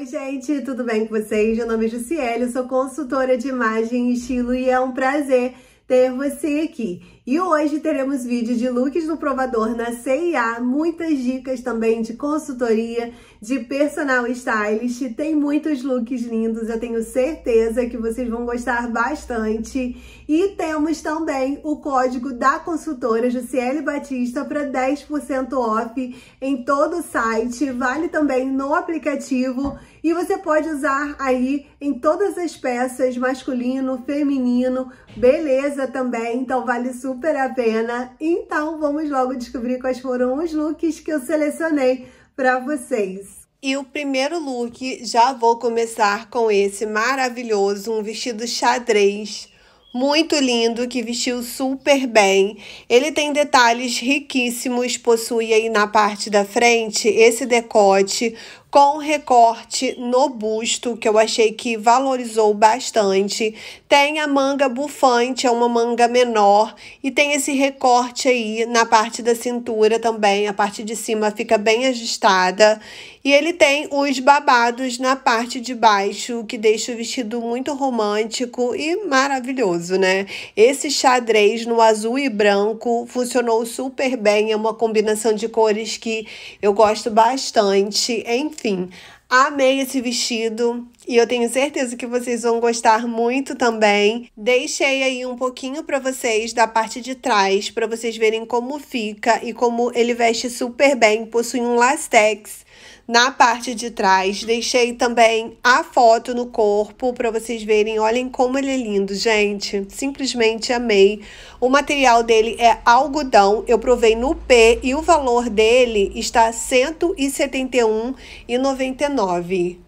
Oi, gente, tudo bem com vocês? Meu nome é Jussiele, sou consultora de imagem e estilo e é um prazer ter você aqui. E hoje teremos vídeo de looks no provador na CIA, muitas dicas também de consultoria, de personal stylist, tem muitos looks lindos, eu tenho certeza que vocês vão gostar bastante. E temos também o código da consultora Jussiele Batista para 10% off em todo o site, vale também no aplicativo e você pode usar aí em todas as peças, masculino, feminino, beleza também, então vale super super a pena. Então vamos logo descobrir quais foram os looks que eu selecionei para vocês. E o primeiro look, já vou começar com esse maravilhoso, um vestido xadrez muito lindo, que vestiu super bem. Ele tem detalhes riquíssimos, possui aí na parte da frente esse decote com recorte no busto, que eu achei que valorizou bastante. Tem a manga bufante, é uma manga menor, e tem esse recorte aí na parte da cintura também, a parte de cima fica bem ajustada. E ele tem os babados na parte de baixo, que deixa o vestido muito romântico e maravilhoso, né? Esse xadrez no azul e branco funcionou super bem, é uma combinação de cores que eu gosto bastante. Enfim, enfim, amei esse vestido e eu tenho certeza que vocês vão gostar muito também. Deixei aí um pouquinho para vocês da parte de trás para vocês verem como fica e como ele veste super bem, possui um lastex na parte de trás, deixei também a foto no corpo para vocês verem. Olhem como ele é lindo, gente. Simplesmente amei. O material dele é algodão. Eu provei no P e o valor dele está R$ 171,99.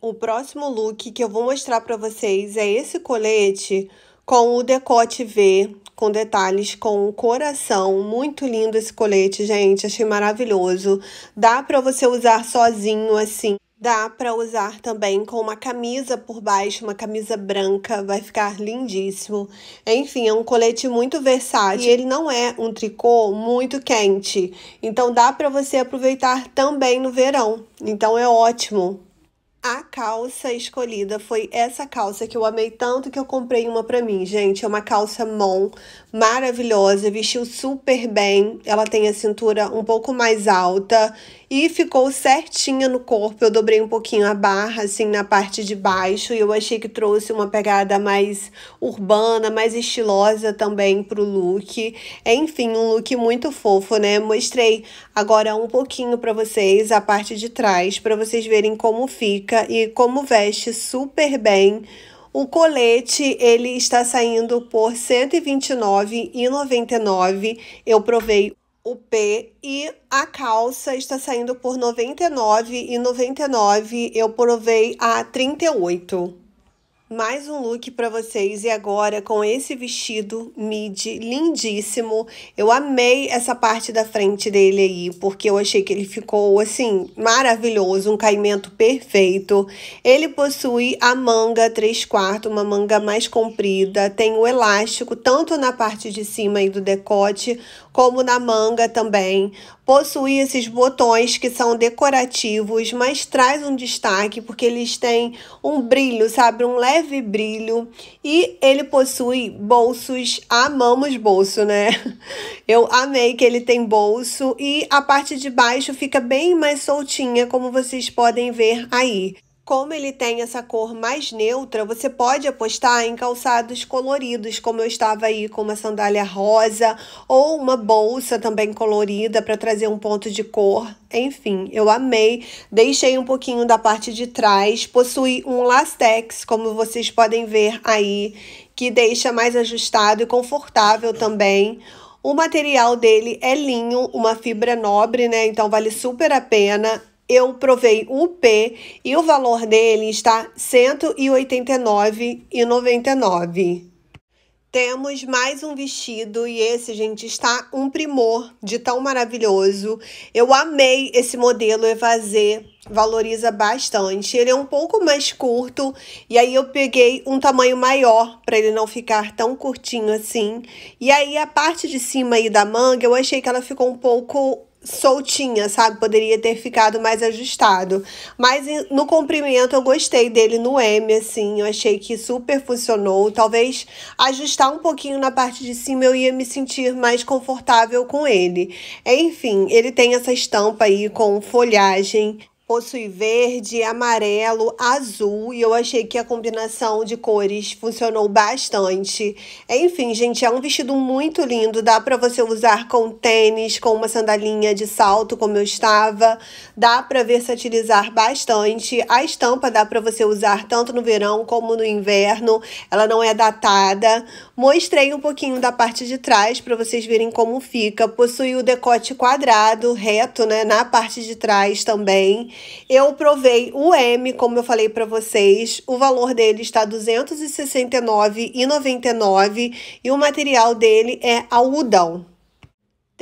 O próximo look que eu vou mostrar para vocês é esse colete com o decote V com detalhes, com um coração. Muito lindo esse colete, gente. Achei maravilhoso. Dá para você usar sozinho assim. Dá para usar também com uma camisa por baixo, uma camisa branca, vai ficar lindíssimo. Enfim, é um colete muito versátil e ele não é um tricô muito quente. Então dá para você aproveitar também no verão. Então é ótimo a calça escolhida foi essa calça que eu amei tanto que eu comprei uma pra mim, gente. É uma calça mom, maravilhosa, vestiu super bem. Ela tem a cintura um pouco mais alta e ficou certinha no corpo. Eu dobrei um pouquinho a barra, assim, na parte de baixo, e eu achei que trouxe uma pegada mais urbana, mais estilosa também pro look. Enfim, um look muito fofo, né? Mostrei agora um pouquinho para vocês a parte de trás, para vocês verem como fica e como veste super bem. O colete, ele está saindo por R$ 129,99. Eu provei o P e a calça está saindo por 99 e 99 eu provei a 38. Mais um look para vocês e agora com esse vestido midi lindíssimo. Eu amei essa parte da frente dele aí, porque eu achei que ele ficou assim maravilhoso, um caimento perfeito. Ele possui a manga 3 quartos, uma manga mais comprida, tem o elástico tanto na parte de cima aí do decote como na manga também. Possui esses botões que são decorativos, mas traz um destaque porque eles têm um brilho, sabe? Um leve brilho. E ele possui bolsos. Amamos bolso, né? Eu amei que ele tem bolso e a parte de baixo fica bem mais soltinha, como vocês podem ver aí como ele tem essa cor mais neutra, você pode apostar em calçados coloridos, como eu estava aí com uma sandália rosa ou uma bolsa também colorida para trazer um ponto de cor. Enfim, eu amei. Deixei um pouquinho da parte de trás. Possui um lastex, como vocês podem ver aí, que deixa mais ajustado e confortável também. O material dele é linho, uma fibra nobre, né? Então vale super a pena eu provei o P e o valor dele está R$ 189,99. Temos mais um vestido e esse, gente, está um primor de tão maravilhoso. Eu amei esse modelo evasê, valoriza bastante. Ele é um pouco mais curto e aí eu peguei um tamanho maior para ele não ficar tão curtinho assim. E aí a parte de cima aí da manga, eu achei que ela ficou um pouco soltinha, sabe? Poderia ter ficado mais ajustado. Mas no comprimento eu gostei dele no M, assim. Eu achei que super funcionou. Talvez ajustar um pouquinho na parte de cima eu ia me sentir mais confortável com ele. Enfim, ele tem essa estampa aí com folhagem possui verde, amarelo, azul e eu achei que a combinação de cores funcionou bastante. Enfim, gente, é um vestido muito lindo, dá para você usar com tênis, com uma sandalinha de salto como eu estava, dá para versatilizar bastante. A estampa dá para você usar tanto no verão como no inverno. Ela não é datada. Mostrei um pouquinho da parte de trás para vocês verem como fica. Possui o decote quadrado, reto, né, na parte de trás também. Eu provei o M, como eu falei para vocês, o valor dele está R$ 269,99 e o material dele é algodão.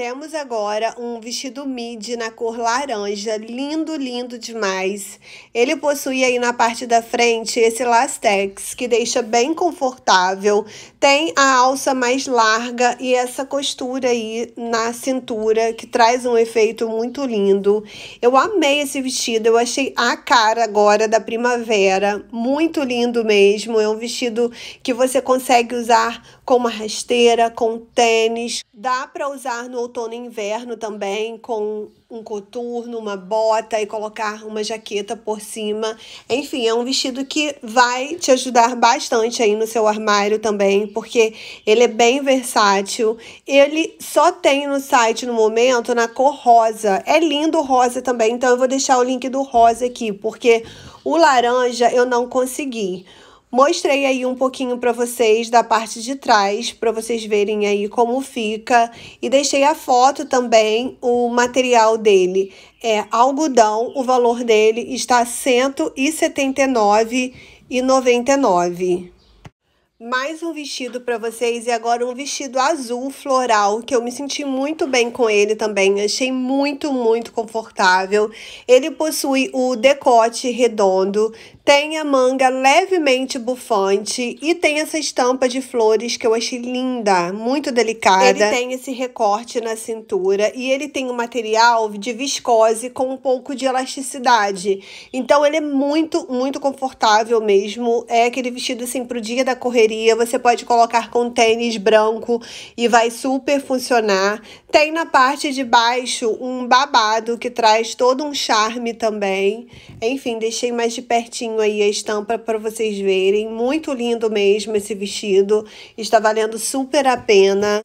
Temos agora um vestido midi na cor laranja, lindo, lindo demais. Ele possui aí na parte da frente esse lastex, que deixa bem confortável. Tem a alça mais larga e essa costura aí na cintura, que traz um efeito muito lindo. Eu amei esse vestido, eu achei a cara agora da primavera, muito lindo mesmo. É um vestido que você consegue usar com uma rasteira, com tênis, dá para usar no outono e inverno também com um coturno, uma bota e colocar uma jaqueta por cima. Enfim, é um vestido que vai te ajudar bastante aí no seu armário também, porque ele é bem versátil. Ele só tem no site no momento na cor rosa. É lindo rosa também, então eu vou deixar o link do rosa aqui, porque o laranja eu não consegui. Mostrei aí um pouquinho para vocês da parte de trás, para vocês verem aí como fica. E deixei a foto também, o material dele é algodão, o valor dele está R$ 179,99 mais um vestido para vocês e agora um vestido azul floral, que eu me senti muito bem com ele também, achei muito, muito confortável. Ele possui o decote redondo, tem a manga levemente bufante e tem essa estampa de flores que eu achei linda, muito delicada. Ele tem esse recorte na cintura e ele tem um material de viscose com um pouco de elasticidade. Então ele é muito, muito confortável mesmo, é aquele vestido assim pro dia da correria você pode colocar com tênis branco e vai super funcionar. Tem na parte de baixo um babado que traz todo um charme também. Enfim, deixei mais de pertinho aí a estampa para vocês verem. Muito lindo mesmo esse vestido. Está valendo super a pena.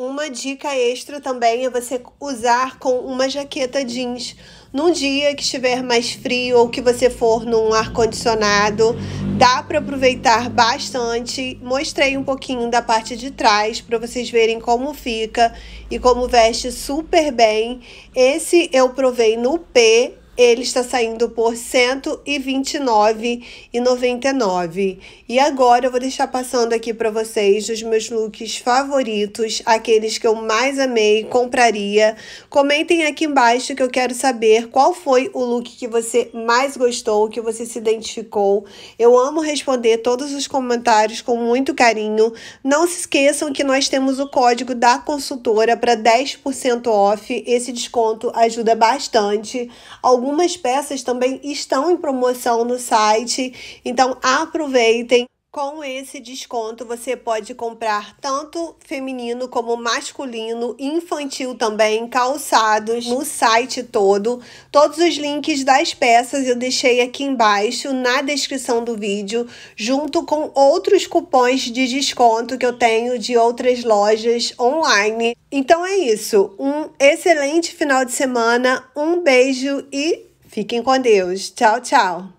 Uma dica extra também é você usar com uma jaqueta jeans num dia que estiver mais frio ou que você for num ar condicionado, dá para aproveitar bastante. Mostrei um pouquinho da parte de trás para vocês verem como fica e como veste super bem. Esse eu provei no P ele está saindo por R$ 129,99. E agora eu vou deixar passando aqui para vocês os meus looks favoritos, aqueles que eu mais amei, compraria. Comentem aqui embaixo que eu quero saber qual foi o look que você mais gostou, que você se identificou. Eu amo responder todos os comentários com muito carinho. Não se esqueçam que nós temos o código da consultora para 10% off. Esse desconto ajuda bastante. Alguns Algumas peças também estão em promoção no site, então aproveitem. Com esse desconto, você pode comprar tanto feminino como masculino, infantil também, calçados no site todo. Todos os links das peças eu deixei aqui embaixo na descrição do vídeo, junto com outros cupons de desconto que eu tenho de outras lojas online. Então é isso. Um excelente final de semana, um beijo e fiquem com Deus. Tchau, tchau.